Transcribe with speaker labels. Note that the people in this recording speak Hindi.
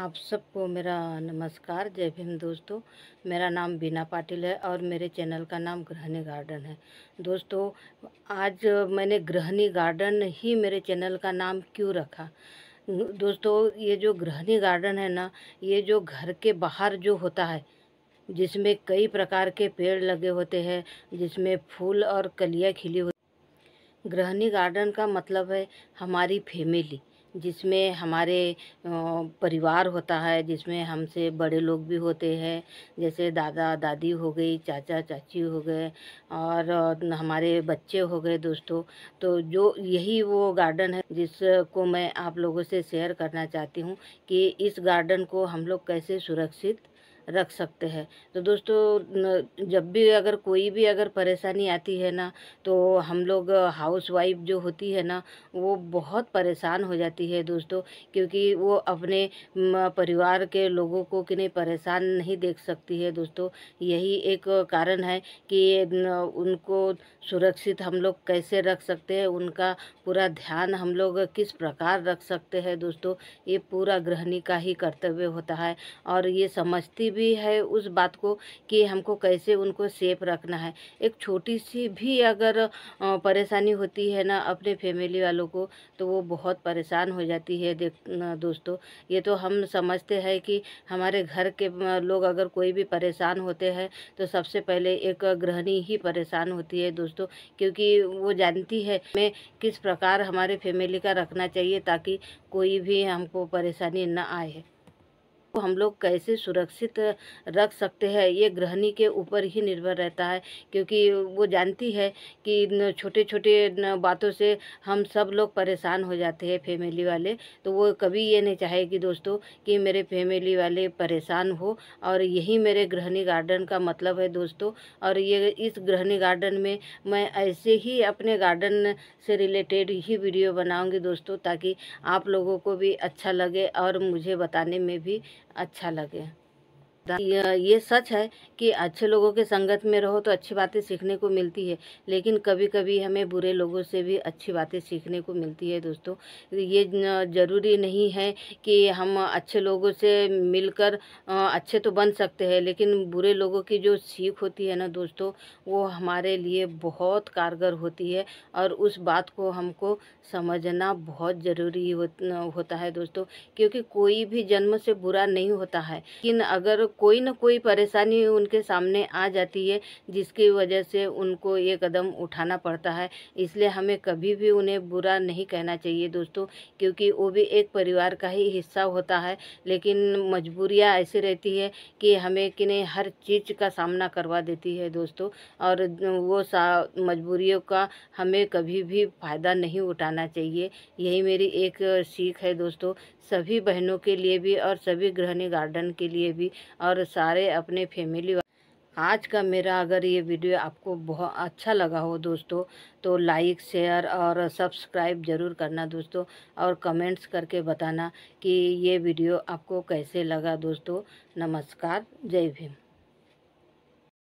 Speaker 1: आप सबको मेरा नमस्कार जय भीम दोस्तों मेरा नाम बीना पाटिल है और मेरे चैनल का नाम गृहणी गार्डन है दोस्तों आज मैंने गृहणी गार्डन ही मेरे चैनल का नाम क्यों रखा दोस्तों ये जो गृहणी गार्डन है ना ये जो घर के बाहर जो होता है जिसमें कई प्रकार के पेड़ लगे होते हैं जिसमें फूल और कलियाँ खिली होती गृहणी गार्डन का मतलब है हमारी फैमिली जिसमें हमारे परिवार होता है जिसमें हमसे बड़े लोग भी होते हैं जैसे दादा दादी हो गई चाचा चाची हो गए और हमारे बच्चे हो गए दोस्तों तो जो यही वो गार्डन है जिसको मैं आप लोगों से शेयर करना चाहती हूँ कि इस गार्डन को हम लोग कैसे सुरक्षित रख सकते हैं तो दोस्तों जब भी अगर कोई भी अगर परेशानी आती है ना तो हम लोग हाउस वाइफ जो होती है ना वो बहुत परेशान हो जाती है दोस्तों क्योंकि वो अपने परिवार के लोगों को कि नहीं परेशान नहीं देख सकती है दोस्तों यही एक कारण है कि उनको सुरक्षित हम लोग कैसे रख सकते हैं उनका पूरा ध्यान हम लोग किस प्रकार रख सकते हैं दोस्तों ये पूरा गृहिणी का ही कर्तव्य होता है और ये समझती भी है उस बात को कि हमको कैसे उनको सेफ रखना है एक छोटी सी भी अगर परेशानी होती है ना अपने फैमिली वालों को तो वो बहुत परेशान हो जाती है देख दोस्तों ये तो हम समझते हैं कि हमारे घर के लोग अगर कोई भी परेशान होते हैं तो सबसे पहले एक गृहिणी ही परेशान होती है दोस्तों क्योंकि वो जानती है मैं किस प्रकार हमारे फैमिली का रखना चाहिए ताकि कोई भी हमको परेशानी ना आए को हम लोग कैसे सुरक्षित रख सकते हैं ये गृहणी के ऊपर ही निर्भर रहता है क्योंकि वो जानती है कि छोटे छोटे बातों से हम सब लोग परेशान हो जाते हैं फैमिली वाले तो वो कभी ये नहीं चाहेगी दोस्तों कि मेरे फैमिली वाले परेशान हो और यही मेरे गृहणी गार्डन का मतलब है दोस्तों और ये इस गृहणी गार्डन में मैं ऐसे ही अपने गार्डन से रिलेटेड ही वीडियो बनाऊंगी दोस्तों ताकि आप लोगों को भी अच्छा लगे और मुझे बताने में भी अच्छा लगे ये सच है कि अच्छे लोगों के संगत में रहो तो अच्छी बातें सीखने को मिलती है लेकिन कभी कभी हमें बुरे लोगों से भी अच्छी बातें सीखने को मिलती है दोस्तों ये ज़रूरी नहीं है कि हम अच्छे लोगों से मिलकर अच्छे तो बन सकते हैं लेकिन बुरे लोगों की जो सीख होती है ना दोस्तों वो हमारे लिए बहुत कारगर होती है और उस बात को हमको समझना बहुत ज़रूरी होता है दोस्तों क्योंकि कोई भी जन्म से बुरा नहीं होता है लेकिन अगर कोई ना कोई परेशानी उनके सामने आ जाती है जिसकी वजह से उनको ये कदम उठाना पड़ता है इसलिए हमें कभी भी उन्हें बुरा नहीं कहना चाहिए दोस्तों क्योंकि वो भी एक परिवार का ही हिस्सा होता है लेकिन मजबूरियाँ ऐसी रहती है कि हमें कि नहीं हर चीज़ का सामना करवा देती है दोस्तों और वो सा मजबूरियों का हमें कभी भी फ़ायदा नहीं उठाना चाहिए यही मेरी एक सीख है दोस्तों सभी बहनों के लिए भी और सभी गृहणी गार्डन के लिए भी और सारे अपने फैमिली आज का मेरा अगर ये वीडियो आपको बहुत अच्छा लगा हो दोस्तों तो लाइक शेयर और सब्सक्राइब ज़रूर करना दोस्तों और कमेंट्स करके बताना कि ये वीडियो आपको कैसे लगा दोस्तों नमस्कार जय भीम